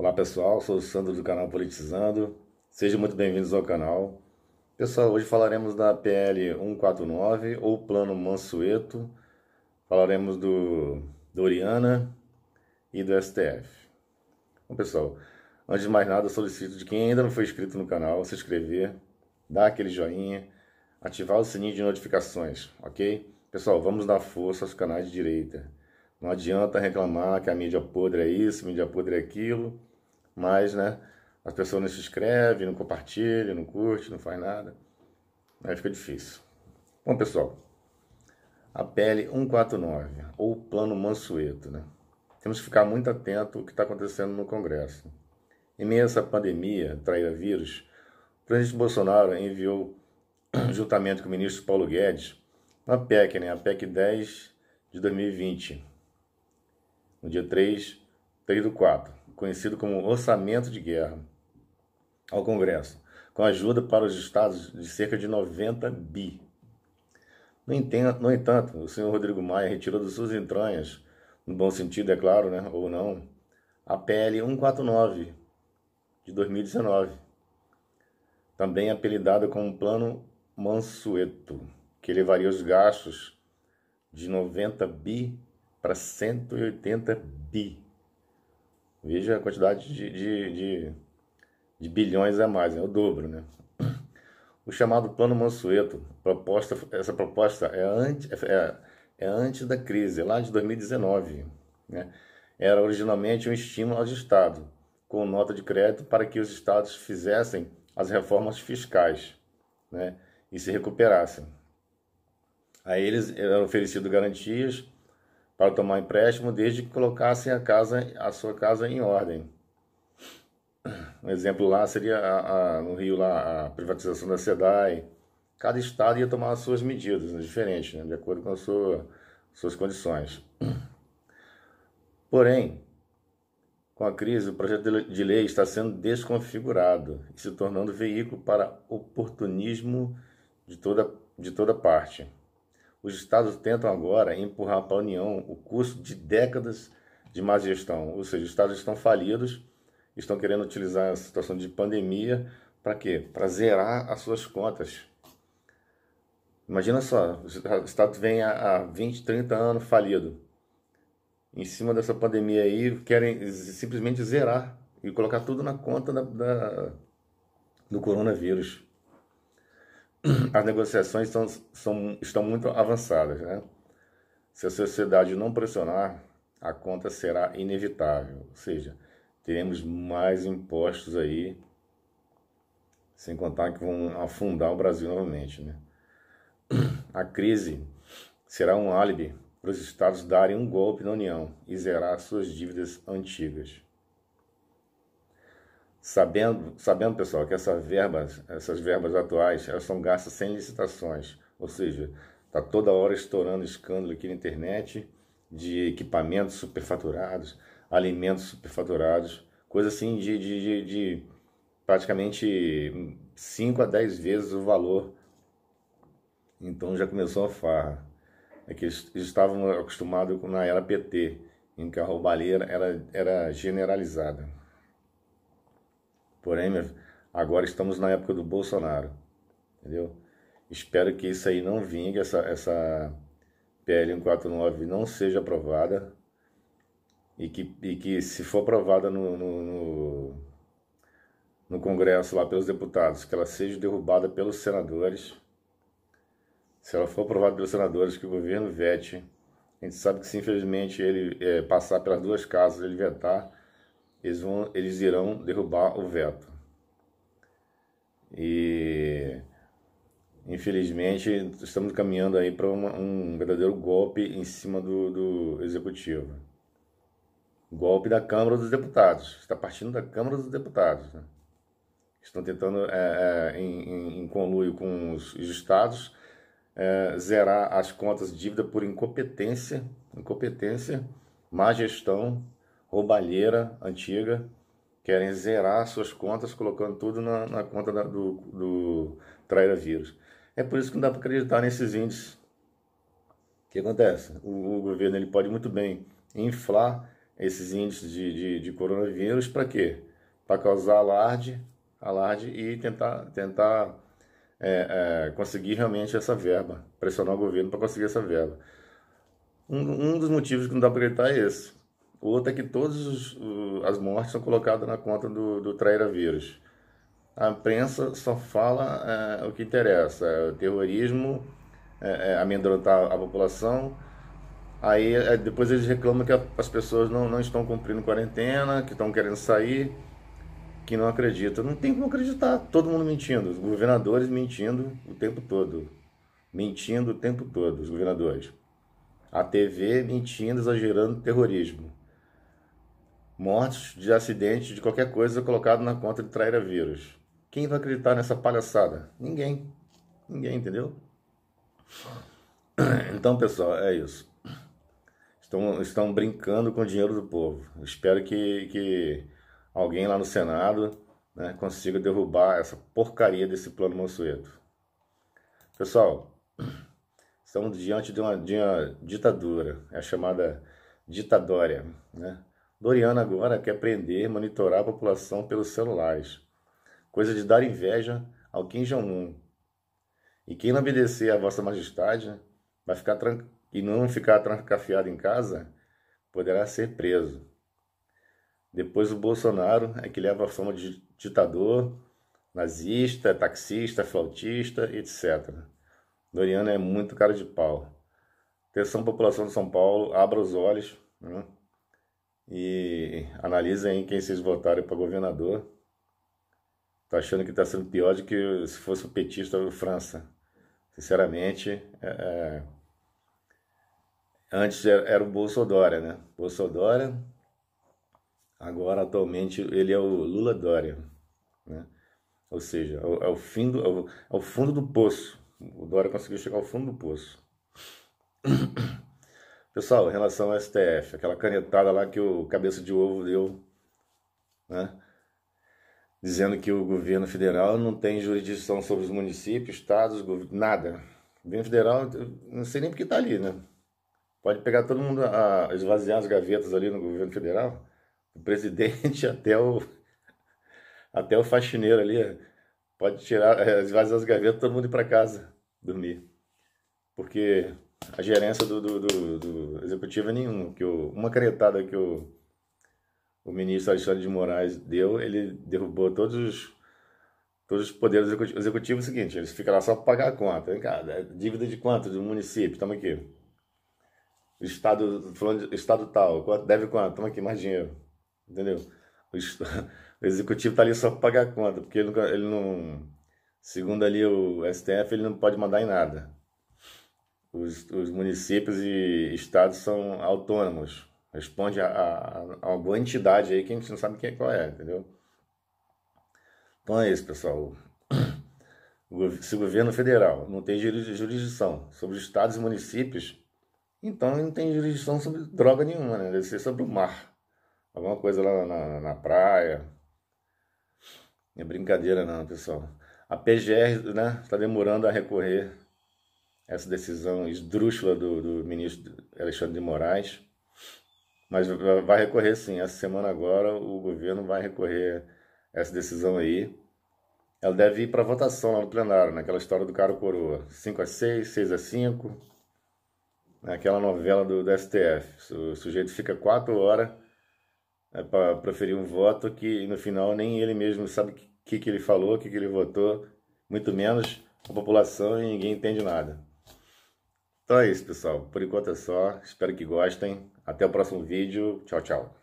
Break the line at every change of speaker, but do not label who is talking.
Olá pessoal, sou o Sandro do canal Politizando. Sejam muito bem-vindos ao canal. Pessoal, hoje falaremos da PL 149 ou Plano Mansueto. Falaremos do Doriana e do STF. Bom, pessoal, antes de mais nada, solicito de quem ainda não foi inscrito no canal se inscrever, dar aquele joinha, ativar o sininho de notificações, ok? Pessoal, vamos dar força aos canais de direita. Não adianta reclamar que a mídia podre é isso, a mídia podre é aquilo mas, né? As pessoas não se inscrevem, não compartilham, não curte, não faz nada. Aí fica difícil. Bom, pessoal. A pele 149, ou plano mansueto, né? Temos que ficar muito atento ao que está acontecendo no Congresso. Em meio a essa pandemia traída vírus, o presidente Bolsonaro enviou, juntamente com o ministro Paulo Guedes, uma PEC, né? a PEC 10 de 2020, no dia 3, 3 do 4 conhecido como Orçamento de Guerra, ao Congresso, com ajuda para os estados de cerca de 90 bi. No entanto, no entanto o senhor Rodrigo Maia retirou das suas entranhas, no bom sentido, é claro, né, ou não, a PL 149 de 2019, também apelidada como Plano Mansueto, que elevaria os gastos de 90 bi para 180 bi Veja a quantidade de, de, de, de bilhões a mais, é o dobro, né? O chamado Plano Mansueto, proposta, essa proposta é antes é, é, é antes da crise, lá de 2019, né? Era originalmente um estímulo aos estados, com nota de crédito para que os estados fizessem as reformas fiscais, né? E se recuperassem. A eles eram oferecidas garantias para tomar empréstimo desde que colocassem a casa, a sua casa em ordem. Um exemplo lá seria a, a, no Rio lá a privatização da SEDAI. Cada estado ia tomar as suas medidas, né, diferentes, né, de acordo com as sua, suas condições. Porém, com a crise, o projeto de lei está sendo desconfigurado e se tornando veículo para oportunismo de toda, de toda parte os estados tentam agora empurrar para a União o custo de décadas de má gestão. Ou seja, os estados estão falidos, estão querendo utilizar a situação de pandemia para quê? Para zerar as suas contas. Imagina só, o estado vem há 20, 30 anos falido. Em cima dessa pandemia aí, querem simplesmente zerar e colocar tudo na conta da, da do coronavírus. Uhum. as negociações estão, são, estão muito avançadas. Né? Se a sociedade não pressionar, a conta será inevitável. Ou seja, teremos mais impostos aí, sem contar que vão afundar o Brasil novamente. Né? A crise será um álibi para os estados darem um golpe na União e zerar suas dívidas antigas sabendo, sabendo pessoal, que essa verba, essas verbas atuais elas são gastas sem licitações, ou seja, está toda hora estourando escândalo aqui na internet de equipamentos superfaturados, alimentos superfaturados, coisa assim de, de, de, de praticamente 5 a 10 vezes o valor. Então já começou a farra. É que eles estavam acostumados na era PT, em que a roubalheira era, era generalizada. Porém, agora estamos na época do Bolsonaro, entendeu? Espero que isso aí não vingue, essa, essa PL 149 não seja aprovada e que, e que se for aprovada no, no, no, no Congresso lá pelos deputados, que ela seja derrubada pelos senadores. Se ela for aprovada pelos senadores, que o governo vete. A gente sabe que se infelizmente ele é, passar pelas duas casas, ele vetar, eles, vão, eles irão derrubar o veto. E infelizmente estamos caminhando aí para um verdadeiro golpe em cima do, do executivo. Golpe da Câmara dos Deputados. Está partindo da Câmara dos Deputados. Né? Estão tentando, é, é, em, em, conluio com os, os estados, é, zerar as contas de dívida por incompetência, incompetência, má gestão roubalheira antiga, querem zerar suas contas colocando tudo na, na conta da, do, do traíra vírus. É por isso que não dá para acreditar nesses índices. O que acontece? O, o, governo ele pode muito bem inflar esses índices de, de, de coronavírus para quê? Para causar alarde, alarde e tentar, tentar é, é, conseguir realmente essa verba, pressionar o governo para conseguir essa verba. Um, um dos motivos que não dá para acreditar é esse. Outra é que todas as mortes são colocadas na conta do, do traíra-vírus. A imprensa só fala é, o que interessa, é, o terrorismo, é, é amedrontar a população. Aí é, depois eles reclamam que as pessoas não, não estão cumprindo quarentena, que estão querendo sair, que não acreditam. Não tem como acreditar, todo mundo mentindo, os governadores mentindo o tempo todo. Mentindo o tempo todo, os governadores. A TV mentindo, exagerando terrorismo mortes de acidente, de qualquer coisa colocado na conta de traíra vírus. Quem vai acreditar nessa palhaçada? Ninguém. Ninguém, entendeu? Então, pessoal, é isso. Estão, estão brincando com o dinheiro do povo. Espero que, que alguém lá no Senado né, consiga derrubar essa porcaria desse plano Monsueto. Pessoal, estamos diante de uma, de uma ditadura, é a chamada ditadória, né? Doriana agora quer a monitorar a população pelos celulares. Coisa de dar inveja ao Kim Jong-un. E quem não obedecer a Vossa Majestade vai ficar tran... e não ficar trancafiado em casa poderá ser preso. Depois o Bolsonaro é que leva a fama de ditador, nazista, taxista, flautista, etc. Doriana é muito cara de pau. Atenção, população de São Paulo, abra os olhos. Né? E analisa aí quem vocês votaram para governador. Tá achando que está sendo pior do que se fosse o petista ou o França. Sinceramente, é... é antes era o Bolsonaro, né? Bolsonaro, agora atualmente ele é o Lula Dória, né? Ou seja, é o, é fim do, ao é fundo do poço. O Dória conseguiu chegar ao fundo do poço. Pessoal, em relação ao STF, aquela canetada lá que o cabeça de ovo deu, né? Dizendo que o governo federal não tem jurisdição sobre os municípios, estados, nada. O governo federal, não sei nem porque está ali, né? Pode pegar todo mundo a esvaziar as gavetas ali no governo federal, o presidente até o até o faxineiro ali, pode tirar, eh, esvaziar as gavetas, todo mundo ir para casa dormir. Porque a gerência do, do, do, do executivo é nenhuma. Que o, uma caretada que o, o ministro Alexandre de Moraes deu, ele derrubou todos os, todos os poderes executivos. Executivo é o seguinte, eles ficam lá só para pagar a conta. Hein, cara, é dívida de quanto do município? Estamos aqui. Estado, falando de, estado tal, deve quanto? Estamos aqui, mais dinheiro. Entendeu? O, o executivo está ali só para pagar a conta, porque ele, ele não... Segundo ali o STF, ele não pode mandar em nada os, os municípios e estados são autônomos. Responde a, a, a, alguma entidade aí que a gente não sabe quem, é qual é, entendeu? Então é isso, pessoal. Se o governo federal não tem jurisdição sobre os estados e municípios, então não tem jurisdição sobre droga nenhuma, né? Deve ser sobre o mar. Alguma coisa lá na, na praia. É brincadeira não, pessoal. A PGR, né, tá demorando a recorrer essa decisão esdrúxula do, do ministro Alexandre de Moraes. Mas vai recorrer sim, essa semana agora o governo vai recorrer essa decisão aí. Ela deve ir para votação lá no plenário, naquela né? história do caro coroa. 5 a 6, 6 a 5. Naquela né? novela do, do STF. O sujeito fica quatro horas né, para proferir um voto que no final nem ele mesmo sabe o que, que, que ele falou, o que, que ele votou, muito menos a população e ninguém entende nada. Então é isso, pessoal. Por enquanto é só. Espero que gostem. Até o próximo vídeo. Tchau, tchau.